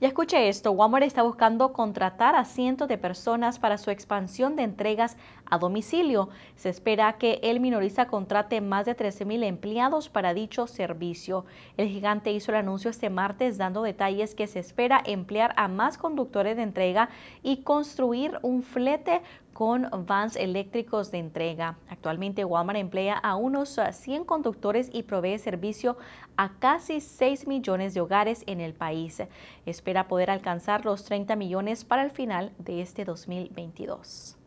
Ya escuche esto, Walmart está buscando contratar a cientos de personas para su expansión de entregas a domicilio. Se espera que el minorista contrate más de 13.000 empleados para dicho servicio. El gigante hizo el anuncio este martes dando detalles que se espera emplear a más conductores de entrega y construir un flete con vans eléctricos de entrega. Actualmente Walmart emplea a unos 100 eh, conductores y provee servicio a casi 6 millones de hogares en el país. Espera poder alcanzar los 30 millones para el final de este 2022.